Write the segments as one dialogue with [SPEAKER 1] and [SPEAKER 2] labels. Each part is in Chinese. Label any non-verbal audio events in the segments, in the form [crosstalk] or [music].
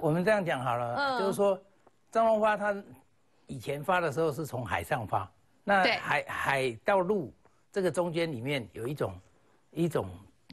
[SPEAKER 1] 我们这样讲好了，就是说，张荣发他以前发的时候是从海上发，那海海到陆这个中间里面有一种一种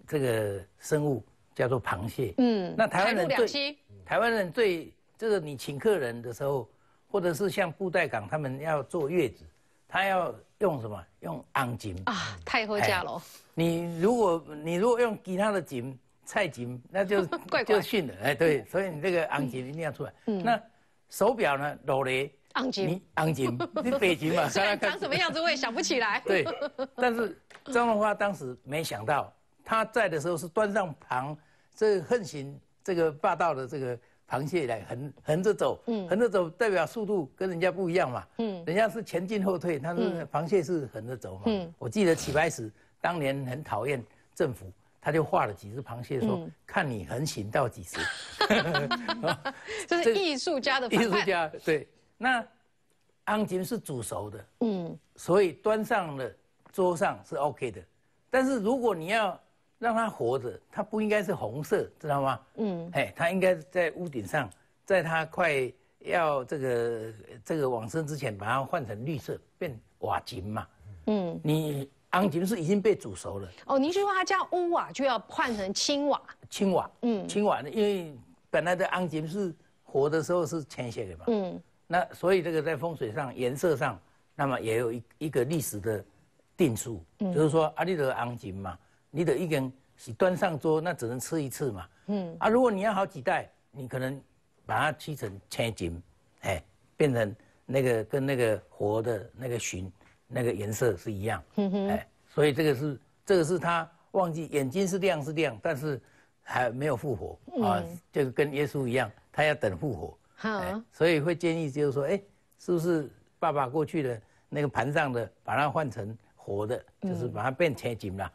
[SPEAKER 1] 这个生物叫做螃蟹。嗯，那台湾人对台湾人对这个你请客人的时候，或者是像布袋港他们要坐月子，他要用什么？用昂巾啊，太厚家了。你如果你如果用其他的巾。蔡琴，那就 [laughs] 就训的，哎，对，所以你这个昂琴一定要出来。那手表呢？罗雷昂琴，昂琴，你北京 [laughs] 嘛，看看长什么样子，我也想不起来。对，但是张荣花当时没想到，他在的时候是端上旁，这横行，这个霸道的这个螃蟹来横横着走，横着走代表速度跟人家不一样嘛。嗯，人家是前进后退，他螃蟹是横着走嘛。嗯，我记得起拍石当年很讨厌政府。他就画了几只螃蟹，说：“看你横行到几时？” [laughs] 这是艺术家的。艺术家对。那瓦金是煮熟的，嗯，所以端上了桌上是 OK 的。但是如果你要让它活着，它不应该是红色，知道吗？嗯，哎，它应该在屋顶上，在它快要这个这个往生之前，把它换成绿色，变瓦金嘛。嗯，你。昂井是已经被煮熟了哦，您说它叫乌瓦就要换成青瓦，青瓦，嗯，青瓦，因为本来的昂井是活的时候是青蟹嘛，嗯，那所以这个在风水上颜色上，那么也有一一个历史的定数，就是说啊，你得昂井嘛，你得一根是端上桌那只能吃一次嘛，嗯，啊，如果你要好几袋，你可能把它切成千金，哎，变成那个跟那个活的那个鲟。那个颜色是一样，哎，所以这个是这个是他忘记眼睛是亮是亮，但是还没有复活啊，就是跟耶稣一样，他要等复活。好，所以会建议就是说，哎，是不是爸爸过去的那个盘上的，把它换成活的，就是把它变前景了。